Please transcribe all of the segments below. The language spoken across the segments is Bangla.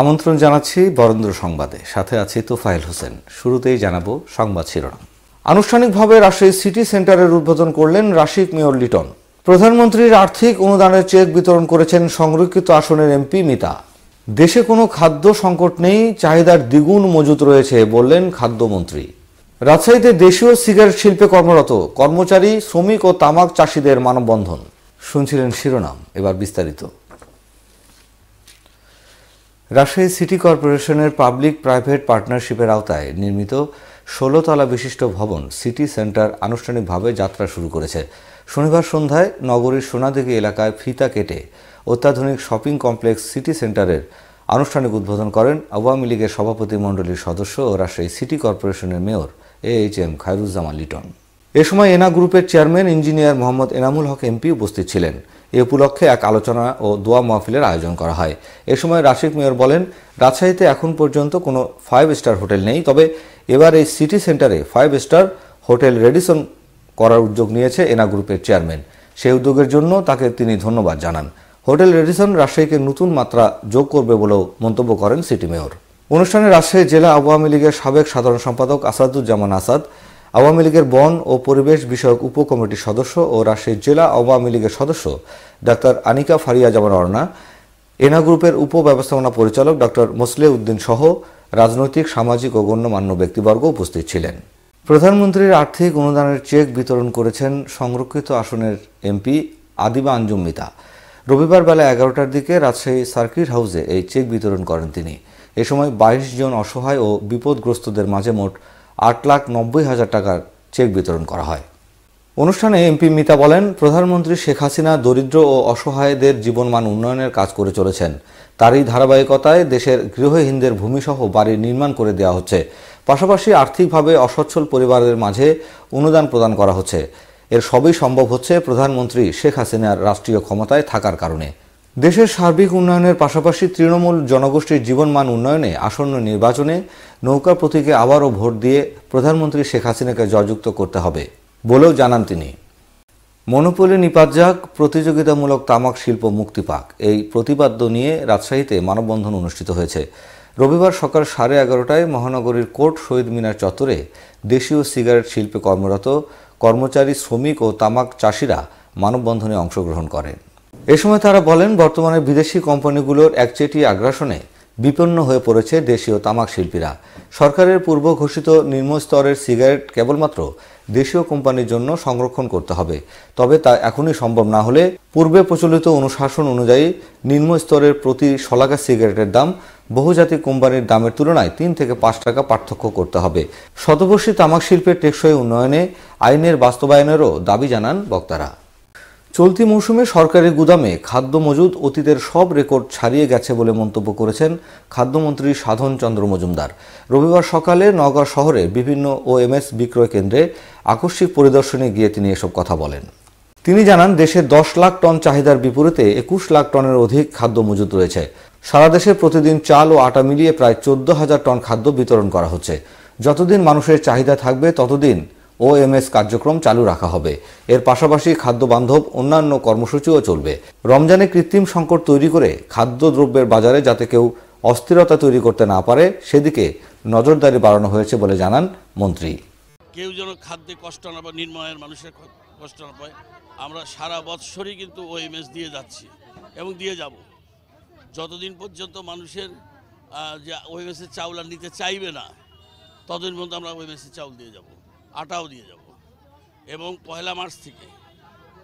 আমন্ত্রণ জানাচ্ছি বরেন্দ্র সংবাদে সাথে আছে তোফাইল হোসেন শুরুতেই জানাবো সংবাদ শিরোনাম আনুষ্ঠানিকভাবে রাজশাহী সিটি সেন্টারের উদ্বোধন করলেন রাশিক মেয়র লিটন প্রধানমন্ত্রীর আর্থিক অনুদানের চেক বিতরণ করেছেন সংরক্ষিত আসনের এমপি মিতা দেশে কোনো খাদ্য সংকট নেই চাহিদার দ্বিগুণ মজুত রয়েছে বললেন খাদ্যমন্ত্রী রাজশাহীতে দেশীয় সিগারেট শিল্পে কর্মরত কর্মচারী শ্রমিক ও তামাক চাষিদের মানববন্ধন শুনছিলেন শিরোনাম এবার বিস্তারিত রাজশাহী সিটি কর্পোরেশনের পাবলিক প্রাইভেট পার্টনারশিপের আওতায় নির্মিত ষোলোতলা বিশিষ্ট ভবন সিটি সেন্টার আনুষ্ঠানিকভাবে যাত্রা শুরু করেছে শনিবার সন্ধ্যায় নগরীর সোনাদিঘি এলাকায় ফিতা কেটে অত্যাধুনিক শপিং কমপ্লেক্স সিটি সেন্টারের আনুষ্ঠানিক উদ্বোধন করেন আওয়ামী লীগের সভাপতিমণ্ডলীর সদস্য ও রাজশাহী সিটি কর্পোরেশনের mayor A H M Khairuzzaman Liton এ সময় এনা গ্রুপের chairman engineer Mohammad Enamul Haque MP উপস্থিত ছিলেন এ উপলক্ষে এক আলোচনা ও দোয়া মাহফিলের আয়োজন করা হয় এ সময় রাশিক মেয়র বলেন রাজশাহীতে এখন পর্যন্ত কোনো ফাইভ স্টার হোটেল নেই তবে এবার এই সিটি সেন্টারে ফাইভ স্টার হোটেল রেডিসন করার উদ্যোগ নিয়েছে এনা গ্রুপের চেয়ারম্যান সেই উদ্যোগের জন্য তাকে তিনি ধন্যবাদ জানান হোটেল রেডিসন রাজশাহীকে নতুন মাত্রা যোগ করবে বলেও মন্তব্য করেন সিটি মেয়র অনুষ্ঠানে রাজশাহী জেলা আওয়ামী লীগের সাবেক সাধারণ সম্পাদক আসাদুজ্জামান আসাদ আওয়ামী লীগের বন ও পরিবেশ বিষয়ক উপকমিটির সদস্য ও রাজশাহী জেলা আওয়ামী লীগের সদস্য ডাক্তার আনিকা ফারিয়া জামান অর্ণা এনা গ্রুপের উপব্যবস্থাপনা পরিচালক ডক্টর মোসলে উদ্দিন সহ রাজনৈতিক সামাজিক ও গণ্যমান্য ব্যক্তিবর্গ উপস্থিত ছিলেন প্রধানমন্ত্রীর আর্থিক অনুদানের চেক বিতরণ করেছেন সংরক্ষিত আসনের এমপি আদিবা আঞ্জুম মিতা রবিবার বেলা এগারোটার দিকে রাজশাহী সার্কিট হাউসে এই চেক বিতরণ করেন তিনি এ সময় বাইশ জন অসহায় ও বিপদগ্রস্তদের মাঝে মোট আট লাখ নব্বই হাজার টাকার চেক বিতরণ করা হয় অনুষ্ঠানে এমপি মিতা বলেন প্রধানমন্ত্রী শেখ হাসিনা দরিদ্র ও অসহায়দের জীবনমান উন্নয়নের কাজ করে চলেছেন তারই ধারাবাহিকতায় দেশের গৃহহীনদের ভূমিসহ বাড়ি নির্মাণ করে দেওয়া হচ্ছে পাশাপাশি আর্থিকভাবে অসচ্ছল পরিবারের মাঝে অনুদান প্রদান করা হচ্ছে এর সবই সম্ভব হচ্ছে প্রধানমন্ত্রী শেখ হাসিনার রাষ্ট্রীয় ক্ষমতায় থাকার কারণে দেশের সার্বিক উন্নয়নের পাশাপাশি তৃণমূল জনগোষ্ঠীর জীবনমান উন্নয়নে আসন্ন নির্বাচনে নৌকা প্রতীকে আবারও ভোট দিয়ে প্রধানমন্ত্রী শেখ হাসিনাকে জয়যুক্ত করতে হবে বলেও জানান তিনি মনোপলি নিপাত যাক প্রতিযোগিতামূলক তামাক শিল্প মুক্তি পাক এই প্রতিপাদ্য নিয়ে রাজশাহীতে মানববন্ধন অনুষ্ঠিত হয়েছে রবিবার সকাল সাড়ে এগারোটায় মহানগরীর কোর্ট শহীদ মিনার চত্বরে দেশীয় সিগারেট শিল্পে কর্মরত কর্মচারী শ্রমিক ও তামাক চাষিরা মানববন্ধনে অংশগ্রহণ করেন এ সময় তারা বলেন বর্তমানে বিদেশি কোম্পানিগুলোর একচেটি আগ্রাসনে বিপন্ন হয়ে পড়েছে দেশীয় তামাক শিল্পীরা সরকারের পূর্ব ঘোষিত নিম্ন স্তরের সিগারেট কেবলমাত্র দেশীয় কোম্পানির জন্য সংরক্ষণ করতে হবে তবে তা এখনই সম্ভব না হলে পূর্বে প্রচলিত অনুশাসন অনুযায়ী নিম্ন স্তরের প্রতি শলাকা সিগারেটের দাম বহুজাতিক কোম্পানির দামের তুলনায় তিন থেকে পাঁচ টাকা পার্থক্য করতে হবে শতবর্ষী তামাক শিল্পের টেকসই উন্নয়নে আইনের বাস্তবায়নেরও দাবি জানান বক্তারা চলতি মৌসুমে সরকারের গুদামে খাদ্য মজুদ অতীতের সব রেকর্ড ছাড়িয়ে গেছে বলে মন্তব্য করেছেন খাদ্যমন্ত্রী সাধন চন্দ্র মজুমদার রবিবার সকালে নওগাঁ শহরে বিভিন্ন ওএমএস বিক্রয় কেন্দ্রে আকস্মিক পরিদর্শনে গিয়ে তিনি এসব কথা বলেন তিনি জানান দেশে দশ লাখ টন চাহিদার বিপরীতে একুশ লাখ টনের অধিক খাদ্য মজুদ রয়েছে সারা দেশে প্রতিদিন চাল ও আটা মিলিয়ে প্রায় চোদ্দ হাজার টন খাদ্য বিতরণ করা হচ্ছে যতদিন মানুষের চাহিদা থাকবে ততদিন ওএমএস কার্যক্রম চালু রাখা হবে এর পাশাপাশি খাদ্যবান্ধব অন্যান্য কর্মসূচিও চলবে রমজানে কৃত্রিম সংকট তৈরি করে খাদ্যদ্রব্যের বাজারে যাতে কেউ অস্থিরতা তৈরি করতে না পারে সেদিকে নজরদারি বাড়ানো হয়েছে বলে জানান মন্ত্রী কেউ যেন খাদ্যে কষ্ট না পায় নির্ময়ের মানুষের কষ্ট না পায় আমরা সারা বৎসরই কিন্তু ওএমএস দিয়ে যাচ্ছি এবং দিয়ে যাব যতদিন পর্যন্ত মানুষের যে এর চাউল আর নিতে চাইবে না ততদিন পর্যন্ত আমরা এর চাউল দিয়ে যাবো আটাও দিয়ে যাব এবং পয়লা মার্চ থেকে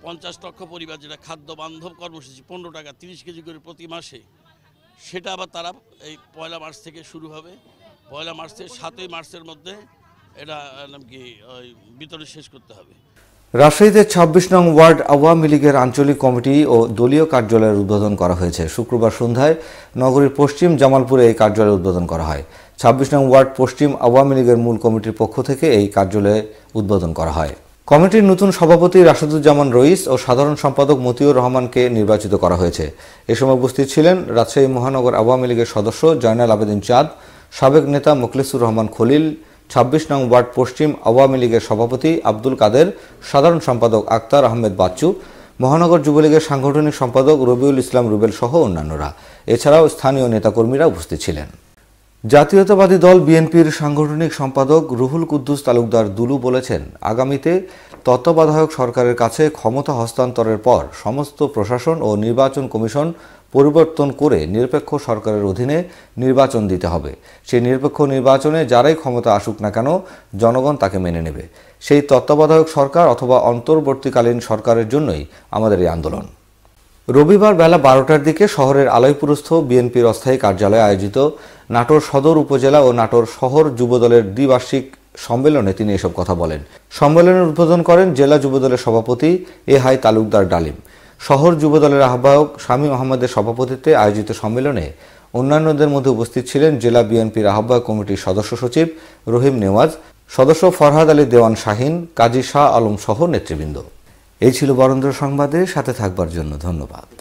পঞ্চাশ লক্ষ পরিবার যেটা খাদ্য বান্ধব কর্মসূচি পনেরো টাকা তিরিশ কেজি করে প্রতি মাসে সেটা আবার তারা এই পয়লা মার্চ থেকে শুরু হবে পয়লা মার্চ থেকে সাতই মার্চের মধ্যে এটা নাম কি বিতরণ শেষ করতে হবে রাজশাহীতে ২৬ নং ওয়ার্ড আওয়ামী লীগের আঞ্চলিক কমিটি ও দলীয় কার্যালয়ের উদ্বোধন করা হয়েছে শুক্রবার সন্ধ্যায় নগরীর পশ্চিম জামালপুরে এই কার্যালয় উদ্বোধন করা হয় ২৬ নং ওয়ার্ড পশ্চিম আওয়ামী লীগের মূল কমিটির পক্ষ থেকে এই কার্যালয়ে উদ্বোধন করা হয় কমিটির নতুন সভাপতি রাশেদুজ্জামান রইস ও সাধারণ সম্পাদক মতিউর রহমানকে নির্বাচিত করা হয়েছে এ সময় উপস্থিত ছিলেন রাজশাহী মহানগর আওয়ামী লীগের সদস্য জয়নাল আবেদিন চাঁদ সাবেক নেতা মুখলিসুর রহমান খলিল ২৬ নং ওয়ার্ড পশ্চিম আওয়ামী লীগের সভাপতি আব্দুল কাদের সাধারণ সম্পাদক আক্তার আহমেদ বাচ্চু মহানগর যুবলীগের সাংগঠনিক সম্পাদক রবিউল ইসলাম রুবেল সহ অন্যান্যরা এছাড়াও স্থানীয় নেতাকর্মীরা উপস্থিত ছিলেন জাতীয়তাবাদী দল বিএনপির সাংগঠনিক সম্পাদক রুহুল কুদ্দুস তালুকদার দুলু বলেছেন আগামীতে তত্ত্বাবধায়ক সরকারের কাছে ক্ষমতা হস্তান্তরের পর সমস্ত প্রশাসন ও নির্বাচন কমিশন পরিবর্তন করে নিরপেক্ষ সরকারের অধীনে নির্বাচন দিতে হবে সেই নিরপেক্ষ নির্বাচনে যারাই ক্ষমতা আসুক না কেন জনগণ তাকে মেনে নেবে সেই তত্ত্বাবধায়ক সরকার অথবা অন্তর্বর্তীকালীন সরকারের জন্যই আমাদের এই আন্দোলন রবিবার বেলা বারোটার দিকে শহরের আলয়পুরস্থ বিএনপির অস্থায়ী কার্যালয়ে আয়োজিত নাটোর সদর উপজেলা ও নাটোর শহর যুবদলের দ্বিবার্ষিক সম্মেলনে তিনি এসব কথা বলেন সম্মেলনের উদ্বোধন করেন জেলা যুবদলের সভাপতি এ হাই তালুকদার ডালিম শহর যুবদলের আহ্বায়ক স্বামী মোহাম্মদের সভাপতিত্বে আয়োজিত সম্মেলনে অন্যান্যদের মধ্যে উপস্থিত ছিলেন জেলা বিএনপির আহ্বায়ক কমিটির সদস্য সচিব রহিম নেওয়াজ সদস্য ফরহাদ আলী দেওয়ান শাহিন কাজী শাহ আলম সহ নেতৃবৃন্দ এই ছিল বরেন্দ্র সংবাদে সাথে থাকবার জন্য ধন্যবাদ